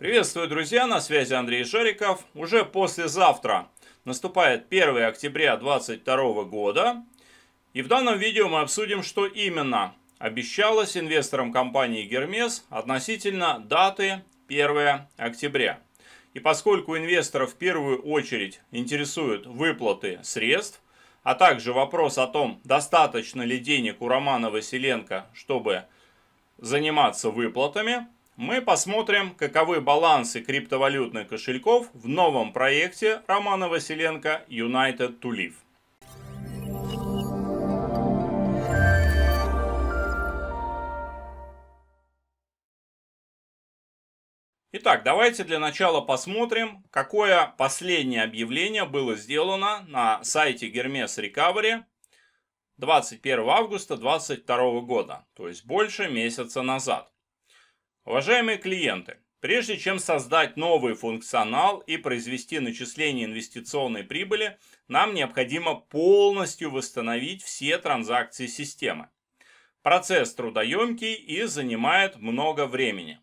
Приветствую, друзья, на связи Андрей Шариков. Уже послезавтра наступает 1 октября 2022 года. И в данном видео мы обсудим, что именно обещалось инвесторам компании Гермес относительно даты 1 октября. И поскольку инвесторов в первую очередь интересуют выплаты средств, а также вопрос о том, достаточно ли денег у Романа Василенко, чтобы заниматься выплатами – мы посмотрим, каковы балансы криптовалютных кошельков в новом проекте Романа Василенко United to Live. Итак, давайте для начала посмотрим, какое последнее объявление было сделано на сайте Hermes Recovery 21 августа 2022 года, то есть больше месяца назад. Уважаемые клиенты, прежде чем создать новый функционал и произвести начисление инвестиционной прибыли, нам необходимо полностью восстановить все транзакции системы. Процесс трудоемкий и занимает много времени.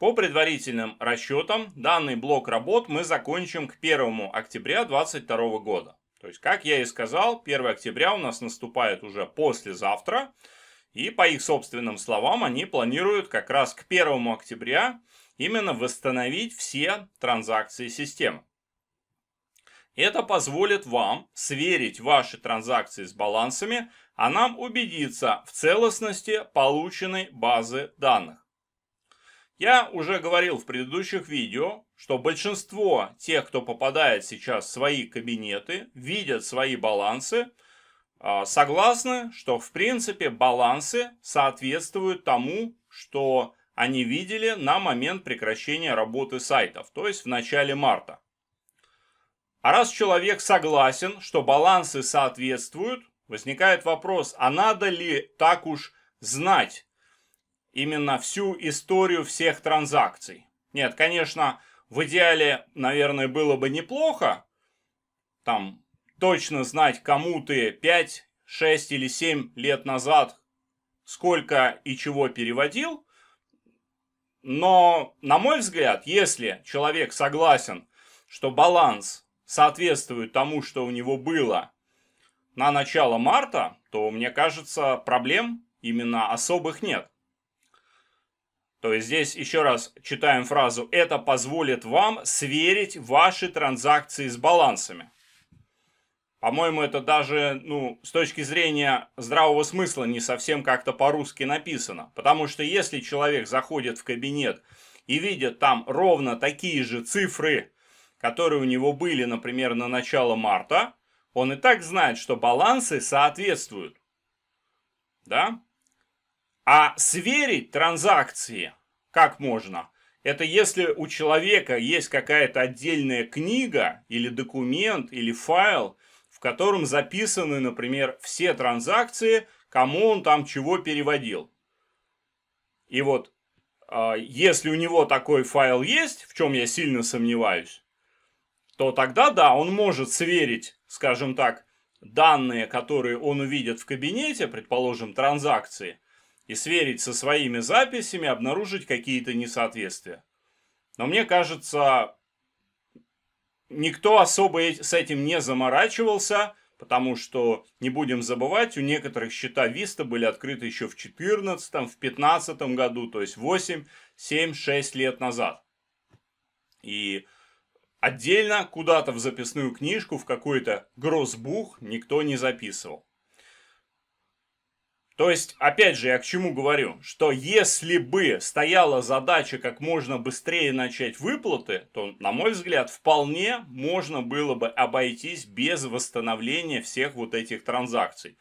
По предварительным расчетам, данный блок работ мы закончим к 1 октября 2022 года. То есть, как я и сказал, 1 октября у нас наступает уже послезавтра – и по их собственным словам, они планируют как раз к 1 октября именно восстановить все транзакции системы. Это позволит вам сверить ваши транзакции с балансами, а нам убедиться в целостности полученной базы данных. Я уже говорил в предыдущих видео, что большинство тех, кто попадает сейчас в свои кабинеты, видят свои балансы – а, согласны, что в принципе балансы соответствуют тому, что они видели на момент прекращения работы сайтов, то есть в начале марта. А раз человек согласен, что балансы соответствуют, возникает вопрос, а надо ли так уж знать именно всю историю всех транзакций? Нет, конечно, в идеале, наверное, было бы неплохо, там, точно знать, кому ты 5, 6 или 7 лет назад сколько и чего переводил. Но, на мой взгляд, если человек согласен, что баланс соответствует тому, что у него было на начало марта, то, мне кажется, проблем именно особых нет. То есть здесь еще раз читаем фразу «это позволит вам сверить ваши транзакции с балансами». По-моему, это даже, ну, с точки зрения здравого смысла не совсем как-то по-русски написано. Потому что если человек заходит в кабинет и видит там ровно такие же цифры, которые у него были, например, на начало марта, он и так знает, что балансы соответствуют. Да? А сверить транзакции как можно? Это если у человека есть какая-то отдельная книга или документ или файл – в котором записаны, например, все транзакции, кому он там чего переводил. И вот а, если у него такой файл есть, в чем я сильно сомневаюсь, то тогда да, он может сверить, скажем так, данные, которые он увидит в кабинете, предположим, транзакции, и сверить со своими записями, обнаружить какие-то несоответствия. Но мне кажется, Никто особо с этим не заморачивался, потому что, не будем забывать, у некоторых счета Виста были открыты еще в 14 в 15 году, то есть 8, 7, 6 лет назад. И отдельно куда-то в записную книжку, в какой-то гроссбух никто не записывал. То есть, опять же, я к чему говорю, что если бы стояла задача как можно быстрее начать выплаты, то, на мой взгляд, вполне можно было бы обойтись без восстановления всех вот этих транзакций.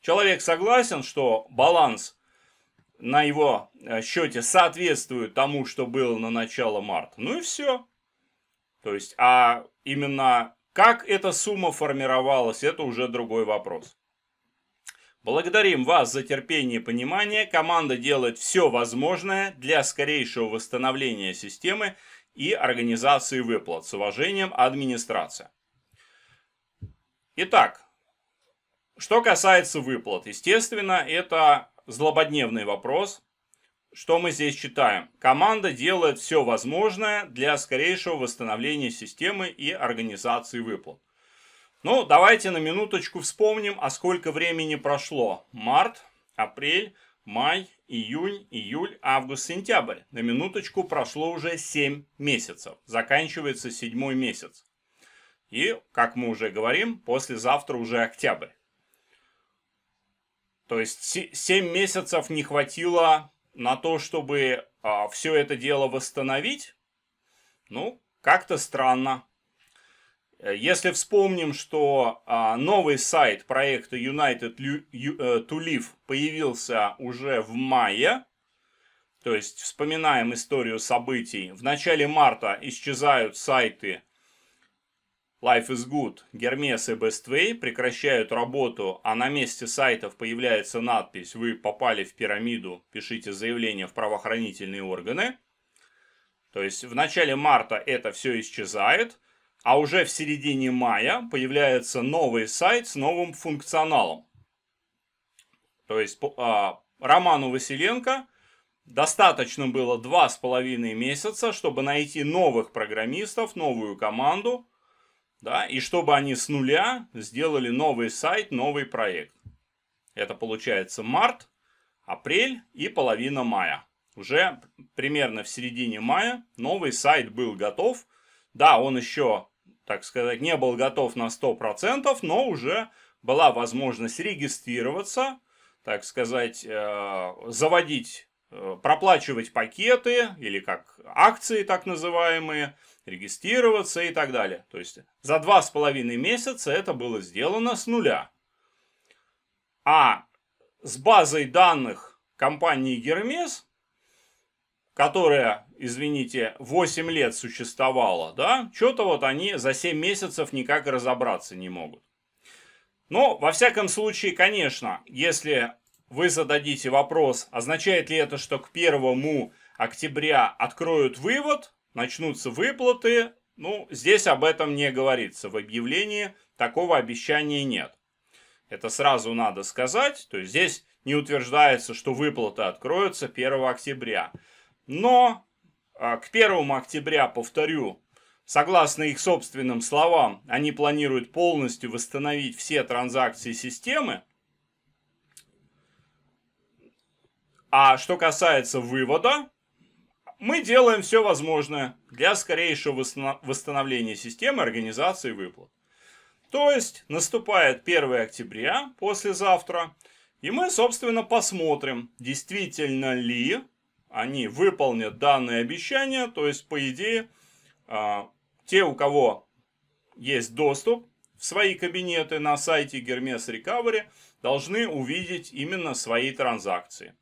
Человек согласен, что баланс на его э, счете соответствует тому, что было на начало марта. Ну и все. То есть, а именно как эта сумма формировалась, это уже другой вопрос. Благодарим вас за терпение и понимание. Команда делает все возможное для скорейшего восстановления системы и организации выплат. С уважением, администрация. Итак, что касается выплат. Естественно, это злободневный вопрос. Что мы здесь читаем? Команда делает все возможное для скорейшего восстановления системы и организации выплат. Ну, давайте на минуточку вспомним, а сколько времени прошло. Март, апрель, май, июнь, июль, август, сентябрь. На минуточку прошло уже 7 месяцев. Заканчивается седьмой месяц. И, как мы уже говорим, послезавтра уже октябрь. То есть 7 месяцев не хватило на то, чтобы а, все это дело восстановить. Ну, как-то странно. Э, если вспомним, что а, новый сайт проекта United э, to Live появился уже в мае, то есть вспоминаем историю событий, в начале марта исчезают сайты Life is Good, Гермес и Bestway прекращают работу, а на месте сайтов появляется надпись «Вы попали в пирамиду, пишите заявление в правоохранительные органы». То есть в начале марта это все исчезает – а уже в середине мая появляется новый сайт с новым функционалом. То есть а, Роману Василенко достаточно было два с половиной месяца, чтобы найти новых программистов, новую команду, да, и чтобы они с нуля сделали новый сайт, новый проект. Это получается март, апрель и половина мая. Уже примерно в середине мая новый сайт был готов. Да, он еще так сказать, не был готов на 100%, но уже была возможность регистрироваться, так сказать, э, заводить, э, проплачивать пакеты или как акции так называемые, регистрироваться и так далее. То есть за два с половиной месяца это было сделано с нуля. А с базой данных компании Гермес которая, извините, 8 лет существовала, да, что-то вот они за 7 месяцев никак разобраться не могут. Но, во всяком случае, конечно, если вы зададите вопрос, означает ли это, что к 1 октября откроют вывод, начнутся выплаты, ну, здесь об этом не говорится. В объявлении такого обещания нет. Это сразу надо сказать. То есть здесь не утверждается, что выплаты откроются 1 октября. Но а, к 1 октября, повторю, согласно их собственным словам, они планируют полностью восстановить все транзакции системы. А что касается вывода, мы делаем все возможное для скорейшего восстановления системы организации выплат. То есть наступает 1 октября, послезавтра, и мы, собственно, посмотрим, действительно ли они выполнят данные обещания, то есть, по идее, а, те, у кого есть доступ в свои кабинеты на сайте Гермес Recovery, должны увидеть именно свои транзакции.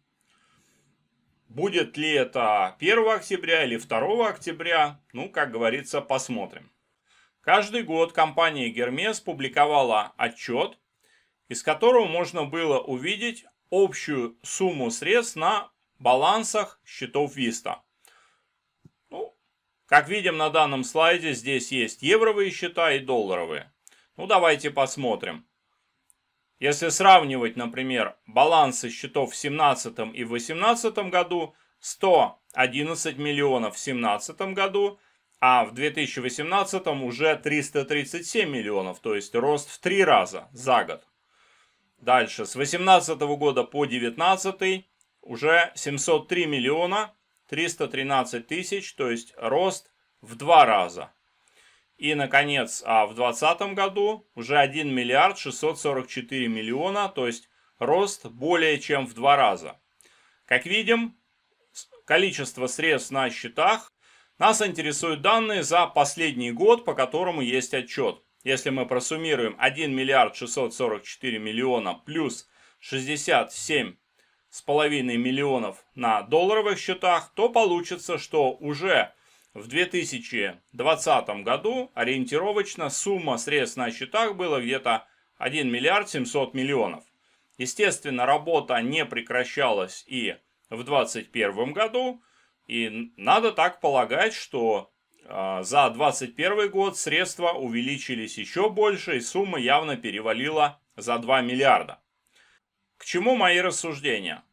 Будет ли это 1 октября или 2 октября, ну, как говорится, посмотрим. Каждый год компания Гермес публиковала отчет, из которого можно было увидеть общую сумму средств на балансах счетов Виста. Ну, как видим на данном слайде, здесь есть евровые счета и долларовые. Ну, давайте посмотрим. Если сравнивать, например, балансы счетов в 2017 и 2018 году, 111 миллионов в 2017 году, а в 2018 уже 337 миллионов, то есть рост в три раза за год. Дальше, с 2018 года по 2019 уже 703 миллиона 313 тысяч, то есть рост в два раза. И, наконец, а в 2020 году уже 1 миллиард 644 миллиона, то есть рост более чем в два раза. Как видим, количество средств на счетах. Нас интересуют данные за последний год, по которому есть отчет. Если мы просуммируем 1 миллиард 644 миллиона плюс 67 с половиной миллионов на долларовых счетах, то получится, что уже в 2020 году ориентировочно сумма средств на счетах была где-то 1 миллиард 700 миллионов. Естественно, работа не прекращалась и в 2021 году, и надо так полагать, что э, за 2021 год средства увеличились еще больше, и сумма явно перевалила за 2 миллиарда. К чему мои рассуждения?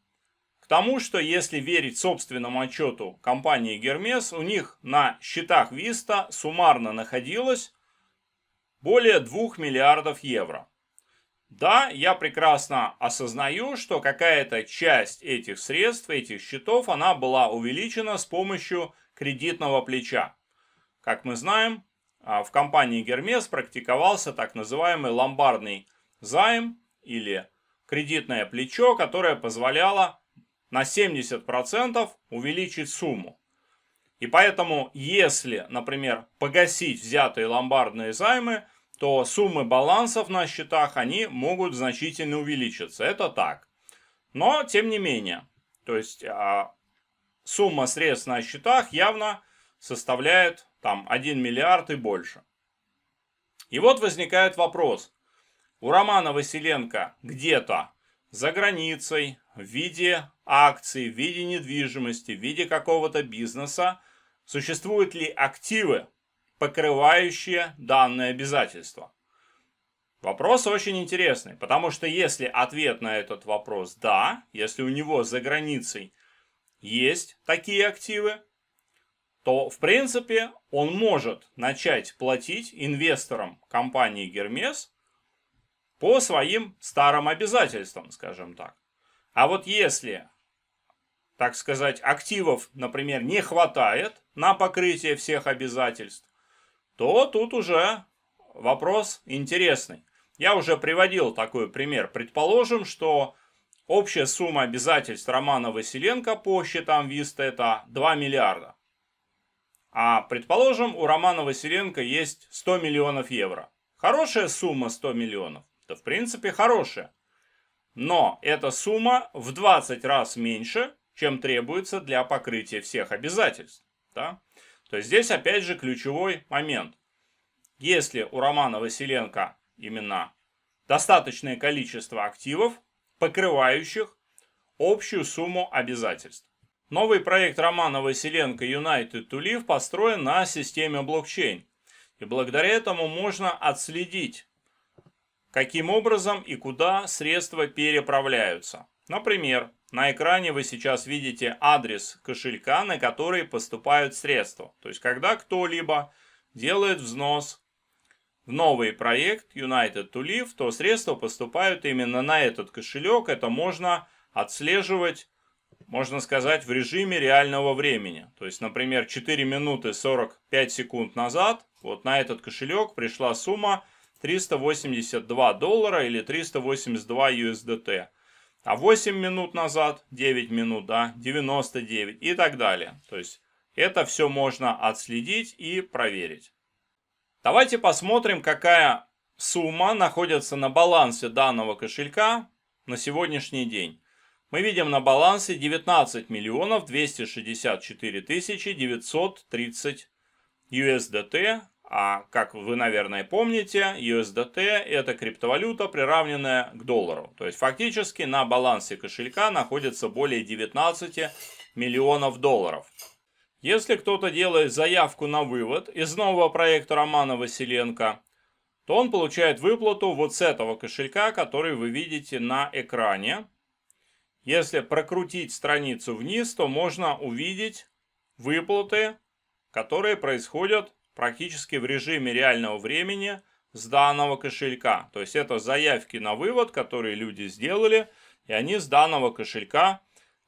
К тому, что если верить собственному отчету компании Гермес, у них на счетах Виста суммарно находилось более 2 миллиардов евро. Да, я прекрасно осознаю, что какая-то часть этих средств, этих счетов, она была увеличена с помощью кредитного плеча. Как мы знаем, а, в компании Гермес практиковался так называемый ломбардный займ или кредитное плечо, которое позволяло на 70% увеличить сумму. И поэтому, если, например, погасить взятые ломбардные займы, то суммы балансов на счетах, они могут значительно увеличиться. Это так. Но, тем не менее, то есть а, сумма средств на счетах явно составляет там 1 миллиард и больше. И вот возникает вопрос, у Романа Василенко где-то за границей в виде акций, в виде недвижимости, в виде какого-то бизнеса, существуют ли активы, покрывающие данные обязательства? Вопрос очень интересный, потому что если ответ на этот вопрос «да», если у него за границей есть такие активы, то, в принципе, он может начать платить инвесторам компании «Гермес» по своим старым обязательствам, скажем так. А вот если, так сказать, активов, например, не хватает на покрытие всех обязательств, то тут уже вопрос интересный. Я уже приводил такой пример. Предположим, что общая сумма обязательств Романа Василенко по счетам Виста это 2 миллиарда. А предположим, у Романа Василенко есть 100 миллионов евро. Хорошая сумма 100 миллионов. Это в принципе хорошее, Но эта сумма в 20 раз меньше, чем требуется для покрытия всех обязательств. Да? То есть здесь опять же ключевой момент. Если у Романа Василенко именно достаточное количество активов, покрывающих общую сумму обязательств. Новый проект Романа Василенко United to Live построен на системе блокчейн. И благодаря этому можно отследить каким образом и куда средства переправляются. Например, на экране вы сейчас видите адрес кошелька, на который поступают средства. То есть, когда кто-либо делает взнос в новый проект United to Live, то средства поступают именно на этот кошелек. Это можно отслеживать, можно сказать, в режиме реального времени. То есть, например, 4 минуты 45 секунд назад вот на этот кошелек пришла сумма 382 доллара или 382 USDT. А 8 минут назад, 9 минут, да, 99 и так далее. То есть это все можно отследить и проверить. Давайте посмотрим, какая сумма находится на балансе данного кошелька на сегодняшний день. Мы видим на балансе 19 миллионов 264 тысячи 930 USDT а как вы, наверное, помните, USDT – это криптовалюта, приравненная к доллару. То есть фактически на балансе кошелька находится более 19 миллионов долларов. Если кто-то делает заявку на вывод из нового проекта Романа Василенко, то он получает выплату вот с этого кошелька, который вы видите на экране. Если прокрутить страницу вниз, то можно увидеть выплаты, которые происходят практически в режиме реального времени с данного кошелька. То есть это заявки на вывод, которые люди сделали, и они с данного кошелька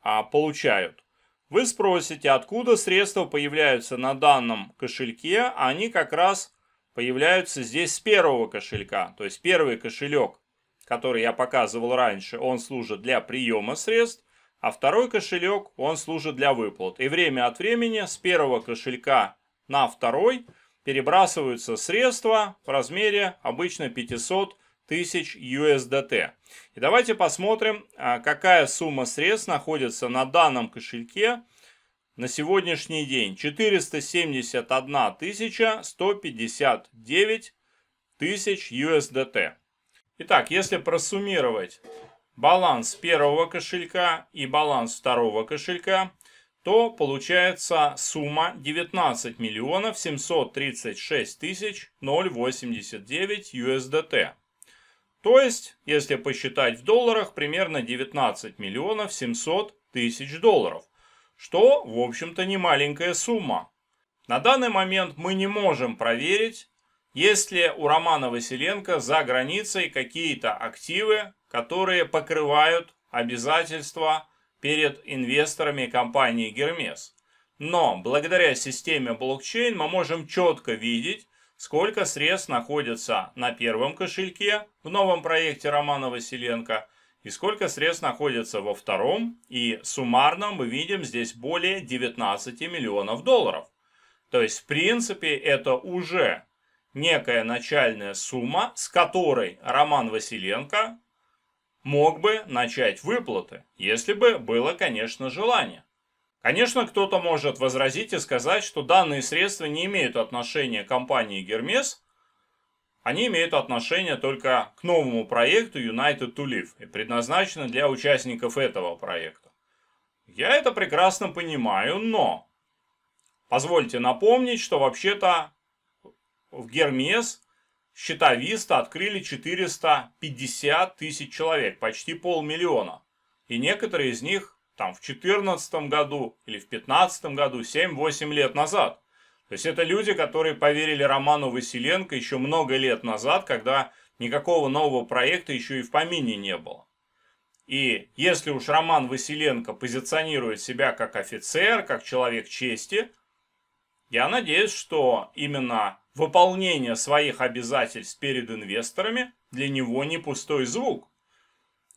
а, получают. Вы спросите, откуда средства появляются на данном кошельке, они как раз появляются здесь с первого кошелька. То есть первый кошелек, который я показывал раньше, он служит для приема средств, а второй кошелек, он служит для выплат. И время от времени с первого кошелька на второй – перебрасываются средства в размере обычно 500 тысяч USDT. И давайте посмотрим, а, какая сумма средств находится на данном кошельке на сегодняшний день. 471 тысяча 159 тысяч USDT. Итак, если просуммировать баланс первого кошелька и баланс второго кошелька, то получается сумма 19 миллионов 736 тысяч 0,89 USDT. То есть, если посчитать в долларах, примерно 19 миллионов 700 тысяч долларов, что, в общем-то, не маленькая сумма. На данный момент мы не можем проверить, есть ли у Романа Василенко за границей какие-то активы, которые покрывают обязательства перед инвесторами компании Гермес. Но благодаря системе блокчейн мы можем четко видеть, сколько средств находится на первом кошельке в новом проекте Романа Василенко и сколько средств находится во втором. И суммарно мы видим здесь более 19 миллионов долларов. То есть, в принципе, это уже некая начальная сумма, с которой Роман Василенко мог бы начать выплаты, если бы было, конечно, желание. Конечно, кто-то может возразить и сказать, что данные средства не имеют отношения к компании Гермес, они имеют отношение только к новому проекту United to Live и предназначены для участников этого проекта. Я это прекрасно понимаю, но позвольте напомнить, что вообще-то в Гермес Счета открыли 450 тысяч человек, почти полмиллиона. И некоторые из них там в 2014 году или в 2015 году, 7-8 лет назад. То есть это люди, которые поверили Роману Василенко еще много лет назад, когда никакого нового проекта еще и в помине не было. И если уж Роман Василенко позиционирует себя как офицер, как человек чести, я надеюсь, что именно выполнение своих обязательств перед инвесторами для него не пустой звук.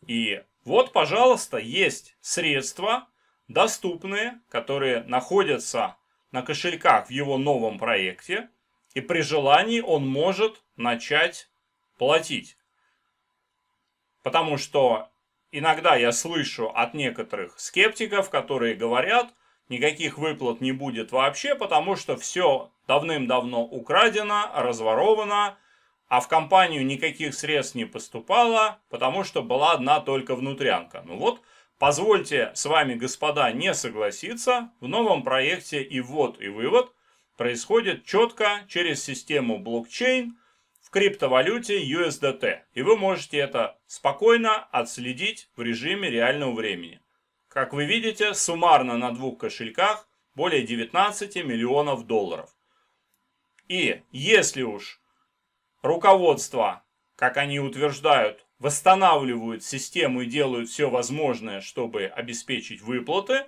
И вот, пожалуйста, есть средства доступные, которые находятся на кошельках в его новом проекте, и при желании он может начать платить. Потому что иногда я слышу от некоторых скептиков, которые говорят, никаких выплат не будет вообще, потому что все давным-давно украдено, разворовано, а в компанию никаких средств не поступало, потому что была одна только внутрянка. Ну вот, позвольте с вами, господа, не согласиться, в новом проекте и ввод, и вывод происходит четко через систему блокчейн в криптовалюте USDT. И вы можете это спокойно отследить в режиме реального времени. Как вы видите, суммарно на двух кошельках более 19 миллионов долларов. И если уж руководство, как они утверждают, восстанавливают систему и делают все возможное, чтобы обеспечить выплаты,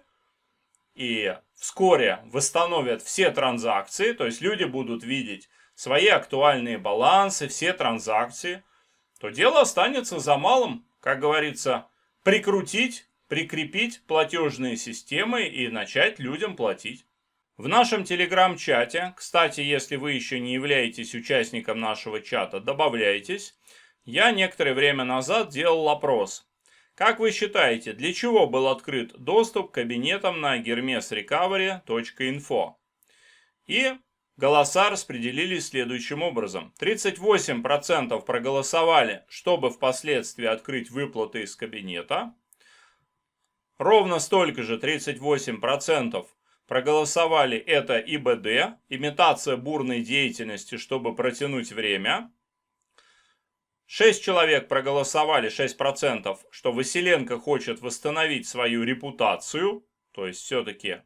и вскоре восстановят все транзакции, то есть люди будут видеть свои актуальные балансы, все транзакции, то дело останется за малым, как говорится, прикрутить прикрепить платежные системы и начать людям платить. В нашем телеграм-чате, кстати, если вы еще не являетесь участником нашего чата, добавляйтесь, я некоторое время назад делал опрос. Как вы считаете, для чего был открыт доступ к кабинетам на germesrecovery.info? И голоса распределились следующим образом. 38% проголосовали, чтобы впоследствии открыть выплаты из кабинета – Ровно столько же, 38%, проголосовали это ИБД, имитация бурной деятельности, чтобы протянуть время. 6 человек проголосовали, 6%, что Василенко хочет восстановить свою репутацию, то есть все-таки,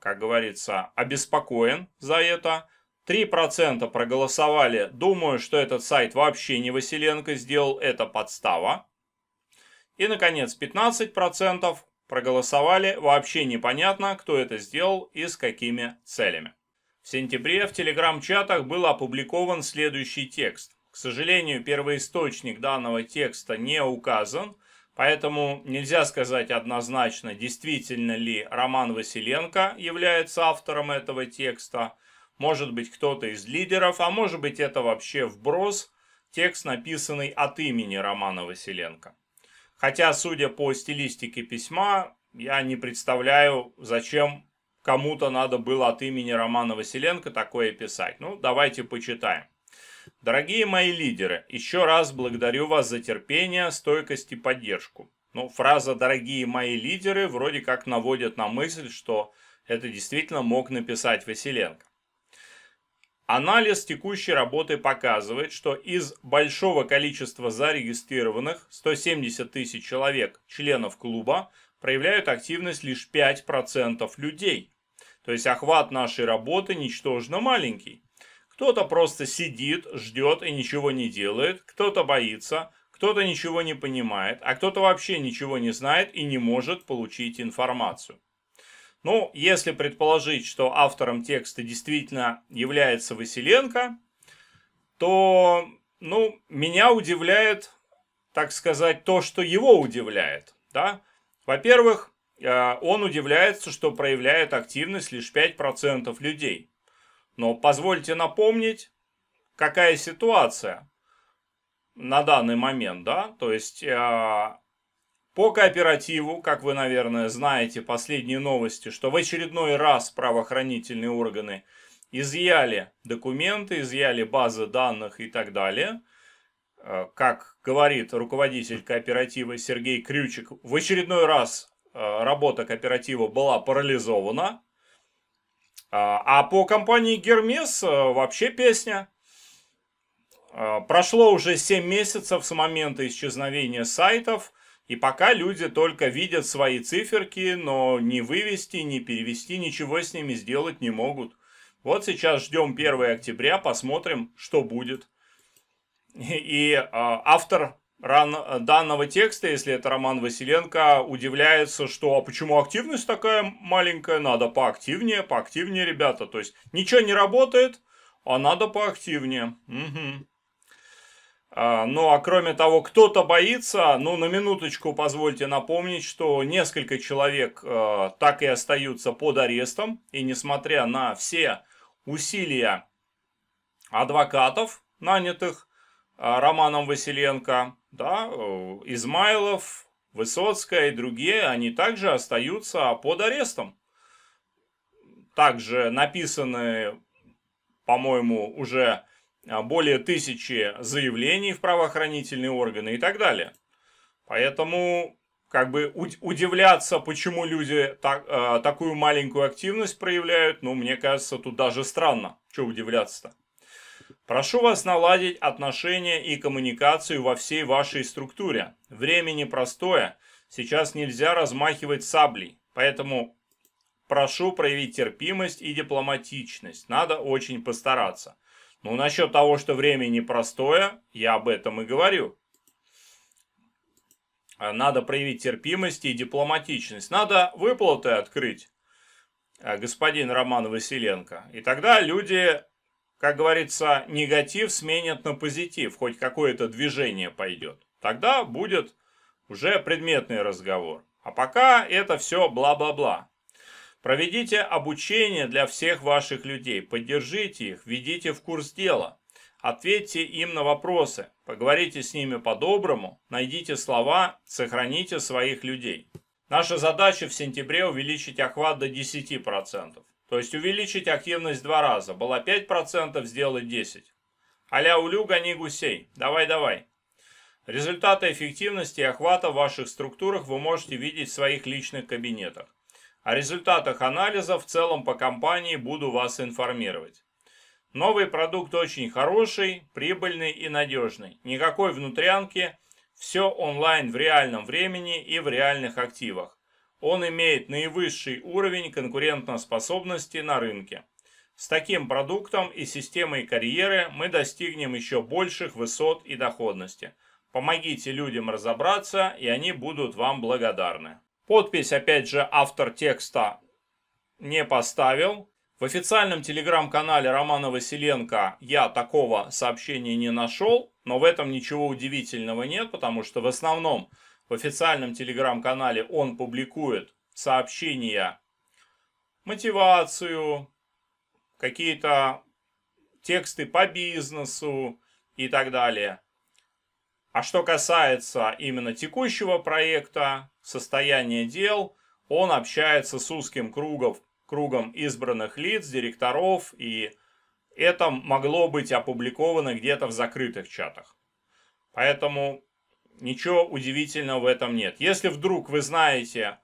как говорится, обеспокоен за это. 3% проголосовали, думаю, что этот сайт вообще не Василенко сделал, это подстава. И, наконец, 15% проголосовали вообще непонятно, кто это сделал и с какими целями. В сентябре в телеграм-чатах был опубликован следующий текст. К сожалению, первоисточник данного текста не указан, поэтому нельзя сказать однозначно, действительно ли Роман Василенко является автором этого текста, может быть кто-то из лидеров, а может быть это вообще вброс, текст, написанный от имени Романа Василенко. Хотя, судя по стилистике письма, я не представляю, зачем кому-то надо было от имени Романа Василенко такое писать. Ну, давайте почитаем. Дорогие мои лидеры, еще раз благодарю вас за терпение, стойкость и поддержку. Ну, фраза «дорогие мои лидеры» вроде как наводит на мысль, что это действительно мог написать Василенко. Анализ текущей работы показывает, что из большого количества зарегистрированных 170 тысяч человек, членов клуба, проявляют активность лишь 5% людей. То есть охват нашей работы ничтожно маленький. Кто-то просто сидит, ждет и ничего не делает, кто-то боится, кто-то ничего не понимает, а кто-то вообще ничего не знает и не может получить информацию. Ну, если предположить, что автором текста действительно является Василенко, то, ну, меня удивляет, так сказать, то, что его удивляет. Да? Во-первых, э, он удивляется, что проявляет активность лишь 5% людей. Но позвольте напомнить, какая ситуация на данный момент, да, то есть э, по кооперативу, как вы, наверное, знаете, последние новости, что в очередной раз правоохранительные органы изъяли документы, изъяли базы данных и так далее. Э, как говорит руководитель кооператива Сергей Крючек, в очередной раз э, работа кооператива была парализована. Э, а по компании Гермес вообще песня. Прошло уже 7 месяцев с момента исчезновения сайтов – и пока люди только видят свои циферки, но не вывести, не перевести, ничего с ними сделать не могут. Вот сейчас ждем 1 октября, посмотрим, что будет. И э, автор ран, данного текста, если это Роман Василенко, удивляется, что а почему активность такая маленькая, надо поактивнее, поактивнее, ребята. То есть ничего не работает, а надо поактивнее. Угу. А, ну а кроме того, кто-то боится, ну на минуточку позвольте напомнить, что несколько человек э, так и остаются под арестом, и несмотря на все усилия адвокатов, нанятых э, Романом Василенко, да, э, Измайлов, Высоцкая и другие, они также остаются под арестом. Также написаны, по-моему, уже а, более тысячи заявлений в правоохранительные органы и так далее. Поэтому как бы удивляться, почему люди так, э, а, такую маленькую активность проявляют, ну, мне кажется, тут даже странно. Чего удивляться-то? Прошу вас наладить отношения и коммуникацию во всей вашей структуре. Время непростое, сейчас нельзя размахивать саблей, поэтому прошу проявить терпимость и дипломатичность, надо очень постараться. Ну, насчет того, что время непростое, я об этом и говорю. А, надо проявить терпимость и дипломатичность. Надо выплаты открыть, а, господин Роман Василенко. И тогда люди, как говорится, негатив сменят на позитив, хоть какое-то движение пойдет. Тогда будет уже предметный разговор. А пока это все бла-бла-бла. Проведите обучение для всех ваших людей, поддержите их, введите в курс дела. Ответьте им на вопросы, поговорите с ними по-доброму, найдите слова, сохраните своих людей. Наша задача в сентябре увеличить охват до 10%. То есть увеличить активность два раза. Было 5%, сделать 10%. Аля улю, гони гусей. Давай, давай. Результаты эффективности и охвата в ваших структурах вы можете видеть в своих личных кабинетах. О результатах анализа в целом по компании буду вас информировать. Новый продукт очень хороший, прибыльный и надежный. Никакой внутрянки, все онлайн в реальном времени и в реальных активах. Он имеет наивысший уровень конкурентоспособности на рынке. С таким продуктом и системой карьеры мы достигнем еще больших высот и доходности. Помогите людям разобраться, и они будут вам благодарны. Подпись, опять же, автор текста не поставил. В официальном телеграм-канале Романа Василенко я такого сообщения не нашел, но в этом ничего удивительного нет, потому что в основном в официальном телеграм-канале он публикует сообщения, мотивацию, какие-то тексты по бизнесу и так далее. А что касается именно текущего проекта, состояние дел, он общается с узким кругом, кругом избранных лиц, директоров, и это могло быть опубликовано где-то в закрытых чатах. Поэтому ничего удивительного в этом нет. Если вдруг вы знаете,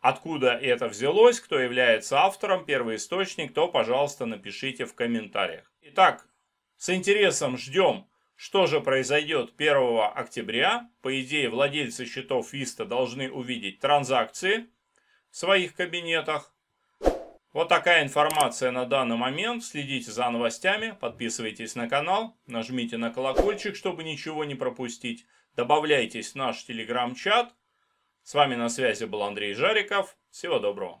откуда это взялось, кто является автором, первый источник, то, пожалуйста, напишите в комментариях. Итак, с интересом ждем что же произойдет 1 октября? По идее, владельцы счетов Виста должны увидеть транзакции в своих кабинетах. Вот такая информация на данный момент. Следите за новостями, подписывайтесь на канал, нажмите на колокольчик, чтобы ничего не пропустить. Добавляйтесь в наш телеграм-чат. С вами на связи был Андрей Жариков. Всего доброго.